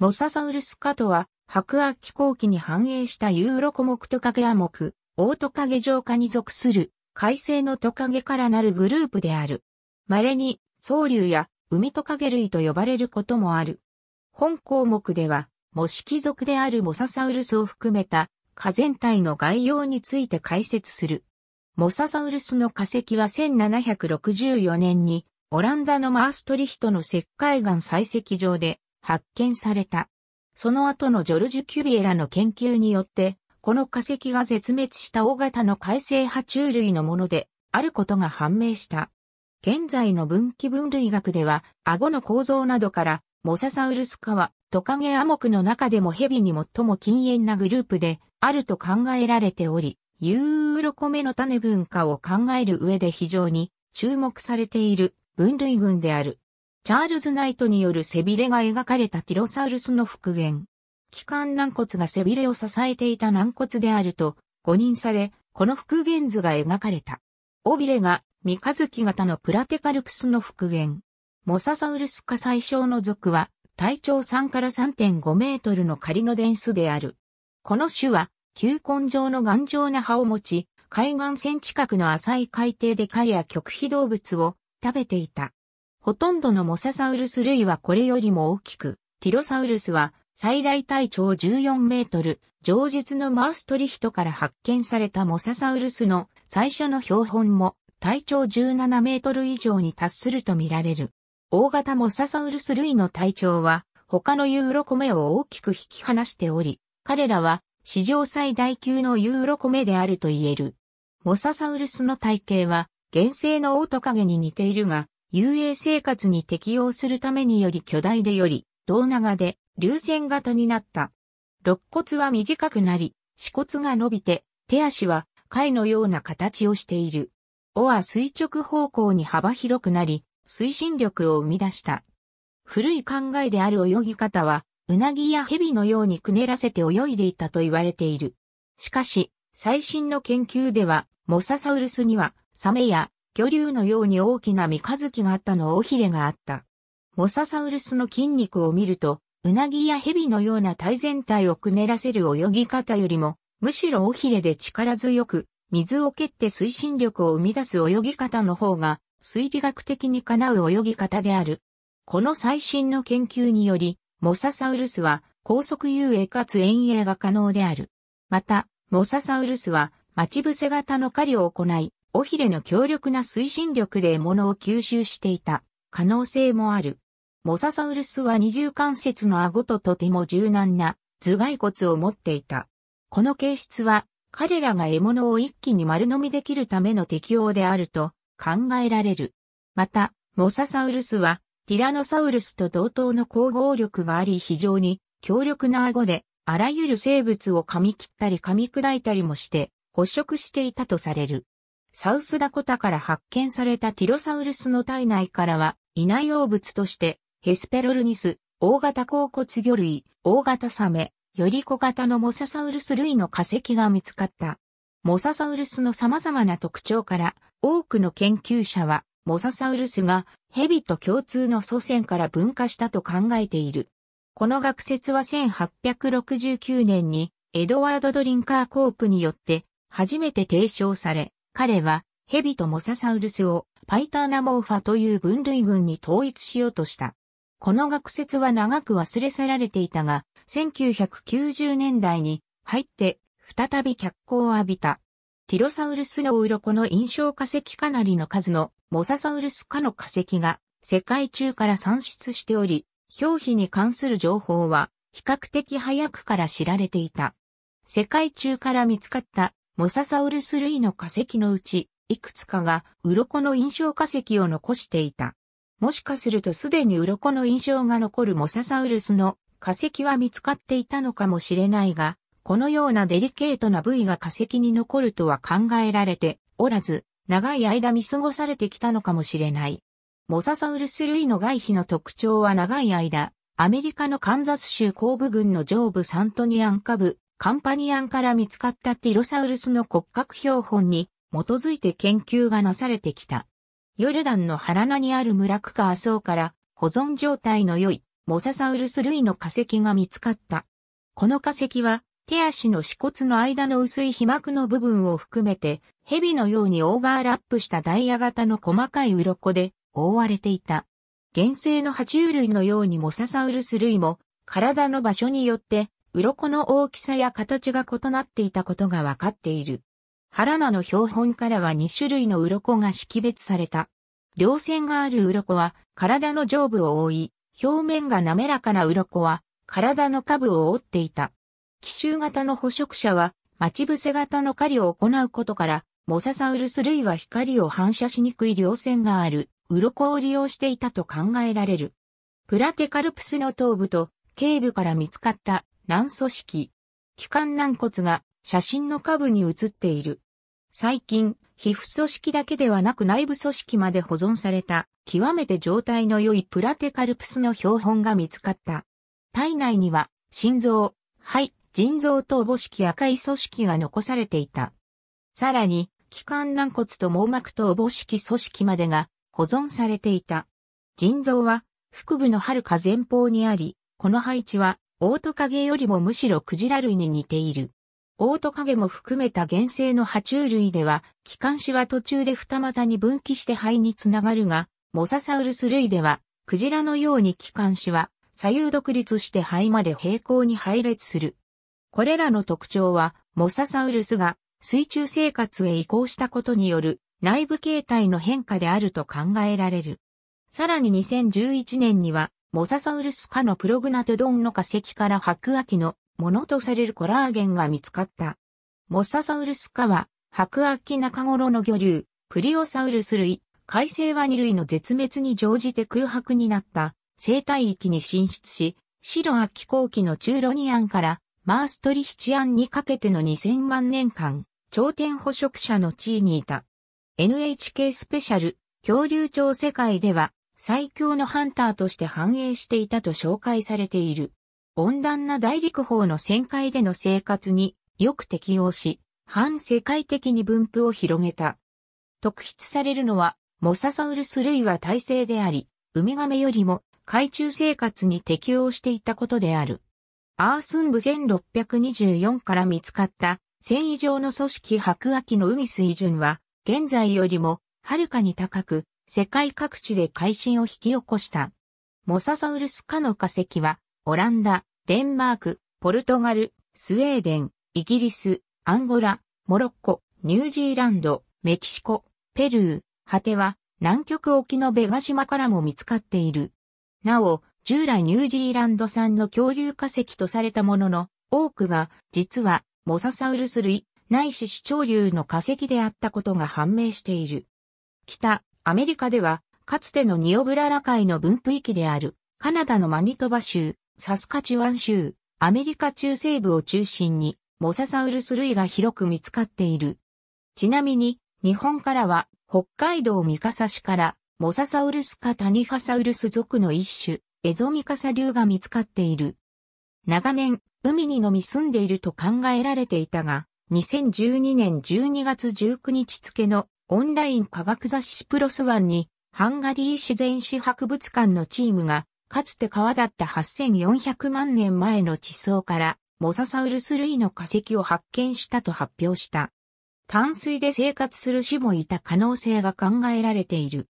モササウルス科とは、白亜紀後期に繁栄したユーロコモクトカゲアモク、オオトカゲ浄化に属する、海星のトカゲからなるグループである。稀に、藻竜や、海トカゲ類と呼ばれることもある。本項目では、モシキ族であるモササウルスを含めた、カ。全体の概要について解説する。モササウルスの化石は1764年に、オランダのマーストリヒトの石灰岩採石場で発見された。その後のジョルジュ・キュビエラの研究によって、この化石が絶滅した大型の海生爬虫類のもので、あることが判明した。現在の分岐分類学では、顎の構造などから、モササウルス科は、トカゲアモクの中でもヘビに最も禁煙なグループで、あると考えられており、ユーロコメの種文化を考える上で非常に注目されている分類群である。チャールズ・ナイトによる背びれが描かれたティロサウルスの復元。機関軟骨が背びれを支えていた軟骨であると誤認され、この復元図が描かれた。尾びれが三日月型のプラテカルプスの復元。モササウルス化最小の属は体長3から3.5メートルの仮の伝数である。この種は球根状の頑丈な葉を持ち、海岸線近くの浅い海底で貝や極秘動物を食べていた。ほとんどのモササウルス類はこれよりも大きく、ティロサウルスは最大体長14メートル、上述のマーストリヒトから発見されたモササウルスの最初の標本も体長17メートル以上に達するとみられる。大型モササウルス類の体長は他のユーロコメを大きく引き離しており、彼らは史上最大級のユーロコメであると言える。モササウルスの体型は原生のオオトカゲに似ているが、遊泳生活に適応するためにより巨大でより、胴長で、流線型になった。肋骨は短くなり、四骨が伸びて、手足は貝のような形をしている。尾は垂直方向に幅広くなり、推進力を生み出した。古い考えである泳ぎ方は、うなぎや蛇のようにくねらせて泳いでいたと言われている。しかし、最新の研究では、モササウルスには、サメや魚竜のように大きな三日月があったの尾ひれがあった。モササウルスの筋肉を見ると、うなぎや蛇のような体全体をくねらせる泳ぎ方よりも、むしろ尾ひれで力強く、水を蹴って推進力を生み出す泳ぎ方の方が、推理学的にかなう泳ぎ方である。この最新の研究により、モササウルスは高速遊泳かつ遠泳が可能である。また、モササウルスは待ち伏せ型の狩りを行い、尾ひれの強力な推進力で獲物を吸収していた可能性もある。モササウルスは二重関節の顎ととても柔軟な頭蓋骨を持っていた。この形質は彼らが獲物を一気に丸飲みできるための適応であると考えられる。また、モササウルスはティラノサウルスと同等の光合力があり非常に強力な顎であらゆる生物を噛み切ったり噛み砕いたりもして捕食していたとされる。サウスダコタから発見されたティロサウルスの体内からは、胃内容物として、ヘスペロルニス、大型甲骨魚類、大型サメ、より小型のモササウルス類の化石が見つかった。モササウルスの様々な特徴から、多くの研究者は、モササウルスがヘビと共通の祖先から分化したと考えている。この学説は1869年にエドワード・ドリンカー・コープによって初めて提唱され、彼はヘビとモササウルスをパイターナモーファという分類群に統一しようとした。この学説は長く忘れ去られていたが、1990年代に入って再び脚光を浴びた。ティロサウルスのコの印象化石かなりの数のモササウルス化の化石が世界中から産出しており、表皮に関する情報は比較的早くから知られていた。世界中から見つかったモササウルス類の化石のうち、いくつかが鱗の印象化石を残していた。もしかするとすでに鱗の印象が残るモササウルスの化石は見つかっていたのかもしれないが、このようなデリケートな部位が化石に残るとは考えられておらず、長い間見過ごされてきたのかもしれない。モササウルス類の外皮の特徴は長い間、アメリカのカンザス州後部群の上部サントニアン下部、カンパニアンから見つかったティロサウルスの骨格標本に基づいて研究がなされてきた。ヨルダンのハラナにある村クカー層から保存状態の良いモササウルス類の化石が見つかった。この化石は手足の死骨の間の薄い皮膜の部分を含めて蛇のようにオーバーラップしたダイヤ型の細かい鱗で覆われていた。原生の爬虫類のようにモササウルス類も体の場所によって鱗の大きさや形が異なっていたことが分かっている。原名の標本からは2種類の鱗が識別された。両線がある鱗は体の上部を覆い、表面が滑らかな鱗は体の下部を覆っていた。奇襲型の捕食者は待ち伏せ型の狩りを行うことから、モササウルス類は光を反射しにくい両線がある鱗を利用していたと考えられる。プラテカルプスの頭部と頸部から見つかった軟組織。気管軟骨が写真の下部に写っている。最近、皮膚組織だけではなく内部組織まで保存された、極めて状態の良いプラテカルプスの標本が見つかった。体内には、心臓、肺、腎臓と母式赤い組織が残されていた。さらに、気管軟骨と網膜と母式組織までが保存されていた。腎臓は、腹部のはるか前方にあり、この配置はオオトカゲよりもむしろクジラ類に似ている。オオトカゲも含めた原生の爬虫類では、気管支は途中で二股に分岐して肺につながるが、モササウルス類では、クジラのように気管支は左右独立して肺まで平行に配列する。これらの特徴は、モササウルスが水中生活へ移行したことによる内部形態の変化であると考えられる。さらに2011年にはモササウルス科のプログナトドンの化石から白亜紀のものとされるコラーゲンが見つかった。モササウルス科は白亜紀中頃の魚流。プリオサウルス類、海星ワニ類の絶滅に乗じて空白になった生態域に進出し、白亜紀後期の中ロニアンからマーストリヒチアンにかけての2000万年間、頂点捕食者の地位にいた。NHK スペシャル、恐竜町世界では、最強のハンターとして繁栄していたと紹介されている。温暖な大陸法の旋回での生活によく適応し、反世界的に分布を広げた。特筆されるのは、モササウルス類は耐性であり、ウミガメよりも海中生活に適応していたことである。アースン部1624から見つかった繊維状の組織白亜紀の海水準は現在よりもはるかに高く世界各地で改新を引き起こした。モササウルス科の化石は、オランダ、デンマーク、ポルトガル、スウェーデン、イギリス、アンゴラ、モロッコ、ニュージーランド、メキシコ、ペルー、果ては南極沖のベガ島からも見つかっている。なお、従来ニュージーランド産の恐竜化石とされたものの、多くが実はモササウルス類、ないし主潮流の化石であったことが判明している。北、アメリカでは、かつてのニオブララ海の分布域である、カナダのマニトバ州、サスカチュワン州、アメリカ中西部を中心に、モササウルス類が広く見つかっている。ちなみに、日本からは、北海道三笠市から、モササウルスかタニファサウルス属の一種、エゾミカサ流が見つかっている。長年、海にのみ住んでいると考えられていたが、2012年12月19日付のオンライン科学雑誌プロスワンに、ハンガリー自然史博物館のチームが、かつて川だった8400万年前の地層から、モササウルス類の化石を発見したと発表した。淡水で生活する種もいた可能性が考えられている。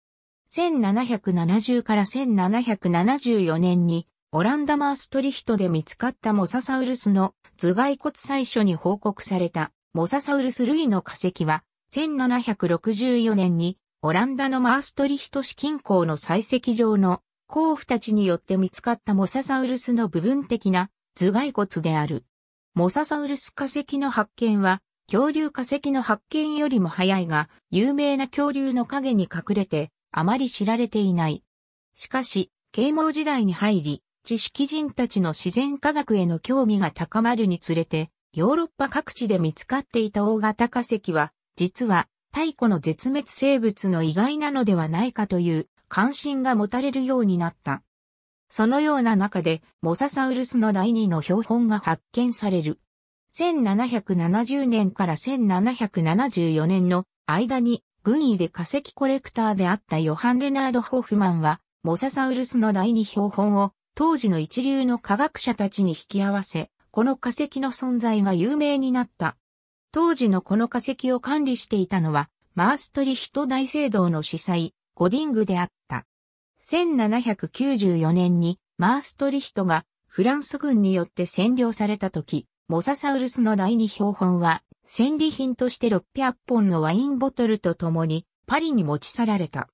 1770から1774年に、オランダマーストリヒトで見つかったモササウルスの頭蓋骨最初に報告されたモササウルス類の化石は1764年にオランダのマーストリヒト市近郊の採石場の甲府たちによって見つかったモササウルスの部分的な頭蓋骨である。モササウルス化石の発見は恐竜化石の発見よりも早いが有名な恐竜の影に隠れてあまり知られていない。しかし、啓蒙時代に入り、知識人たちの自然科学への興味が高まるにつれて、ヨーロッパ各地で見つかっていた大型化石は、実は、太古の絶滅生物の意外なのではないかという関心が持たれるようになった。そのような中で、モササウルスの第二の標本が発見される。1770年から1774年の間に、軍医で化石コレクターであったヨハン・レナード・ホフマンは、モササウルスの第二標本を当時の一流の科学者たちに引き合わせ、この化石の存在が有名になった。当時のこの化石を管理していたのは、マーストリヒト大聖堂の司祭、ゴディングであった。1794年にマーストリヒトがフランス軍によって占領された時、モササウルスの第二標本は、戦利品として600本のワインボトルと共にパリに持ち去られた。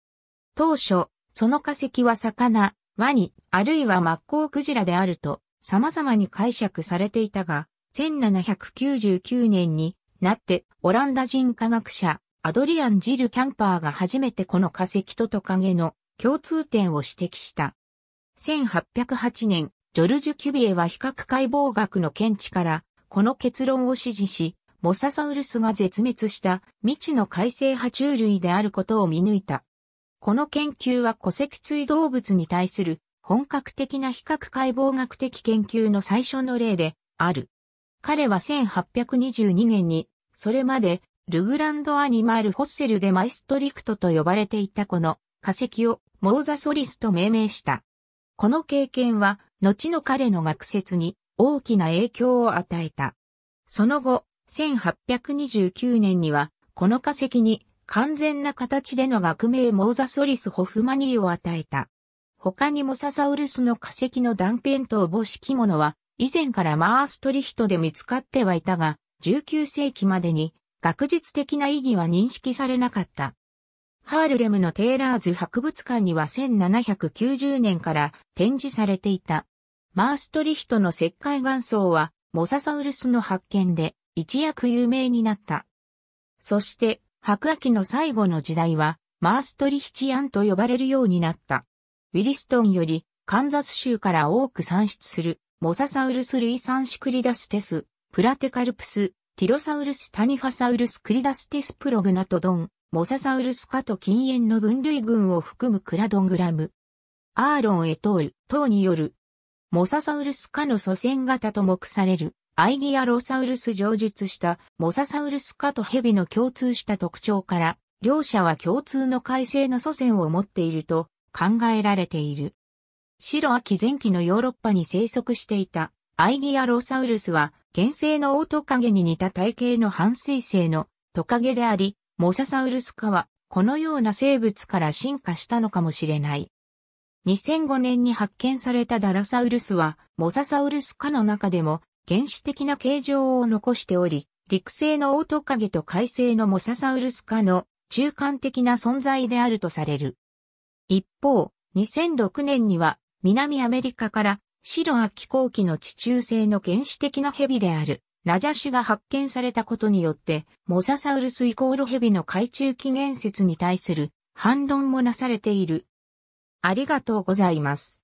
当初、その化石は魚、ワニ、あるいはマッコウクジラであると様々に解釈されていたが、1799年になって、オランダ人科学者、アドリアン・ジル・キャンパーが初めてこの化石とトカゲの共通点を指摘した。1808年、ジョルジュ・キュビエは比較解剖学の見地から、この結論を支持し、モササウルスが絶滅した未知の海生爬虫類であることを見抜いた。この研究は戸籍追動物に対する本格的な比較解剖学的研究の最初の例である。彼は1822年にそれまで、ルグランドアニマルフォッセルでマイストリクトと呼ばれていたこの化石をモーザソリスと命名した。この経験は、後の彼の学説に大きな影響を与えた。その後、1829年には、この化石に完全な形での学名モーザソリス・ホフマニーを与えた。他にモササウルスの化石の断片とおぼしきものは、以前からマーストリヒトで見つかってはいたが、19世紀までに学術的な意義は認識されなかった。ハールレムのテーラーズ博物館には1790年から展示されていた。マーストリヒトの石灰岩層はモササウルスの発見で一躍有名になった。そして白亜紀の最後の時代はマーストリヒチアンと呼ばれるようになった。ウィリストンよりカンザス州から多く産出するモササウルス類産種クリダステスプラテカルプス、ティロサウルス・タニファサウルス・クリダステスプログナトドン、モササウルス科と禁煙の分類群を含むクラドングラム。アーロン・エトール等による、モササウルス科の祖先型と目される、アイギアロサウルス上述したモササウルス科とヘビの共通した特徴から、両者は共通の改正の祖先を持っていると考えられている。白秋前期のヨーロッパに生息していたアイギアロサウルスは原生のオオトカゲに似た体型の半水性のトカゲであり、モササウルス科はこのような生物から進化したのかもしれない。2005年に発見されたダラサウルスは、モササウルス科の中でも原始的な形状を残しており、陸生のオオトカゲと海生のモササウルス科の中間的な存在であるとされる。一方、2006年には南アメリカから白亜紀後期の地中性の原始的な蛇である、ナジャシュが発見されたことによって、モササウルスイコール蛇の海中起源説に対する反論もなされている。ありがとうございます。